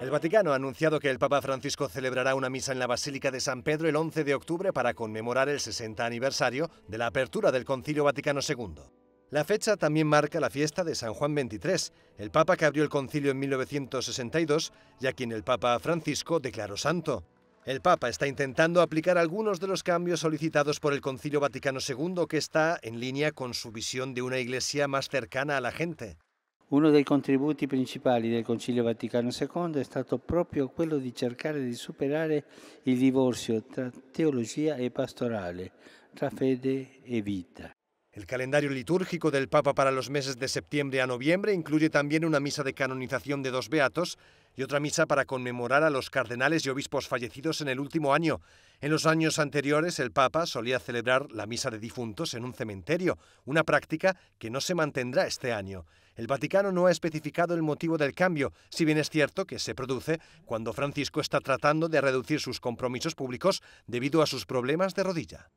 El Vaticano ha anunciado que el Papa Francisco celebrará una misa en la Basílica de San Pedro el 11 de octubre para conmemorar el 60 aniversario de la apertura del Concilio Vaticano II. La fecha también marca la fiesta de San Juan XXIII, el Papa que abrió el concilio en 1962 y a quien el Papa Francisco declaró santo. El Papa está intentando aplicar algunos de los cambios solicitados por el Concilio Vaticano II que está en línea con su visión de una iglesia más cercana a la gente. Uno dei contributi principali del Concilio Vaticano II è stato proprio quello di cercare di superare il divorzio tra teologia e pastorale, tra fede e vita. El calendario litúrgico del Papa para los meses de septiembre a noviembre incluye también una misa de canonización de dos beatos y otra misa para conmemorar a los cardenales y obispos fallecidos en el último año. En los años anteriores el Papa solía celebrar la misa de difuntos en un cementerio, una práctica que no se mantendrá este año. El Vaticano no ha especificado el motivo del cambio, si bien es cierto que se produce cuando Francisco está tratando de reducir sus compromisos públicos debido a sus problemas de rodilla.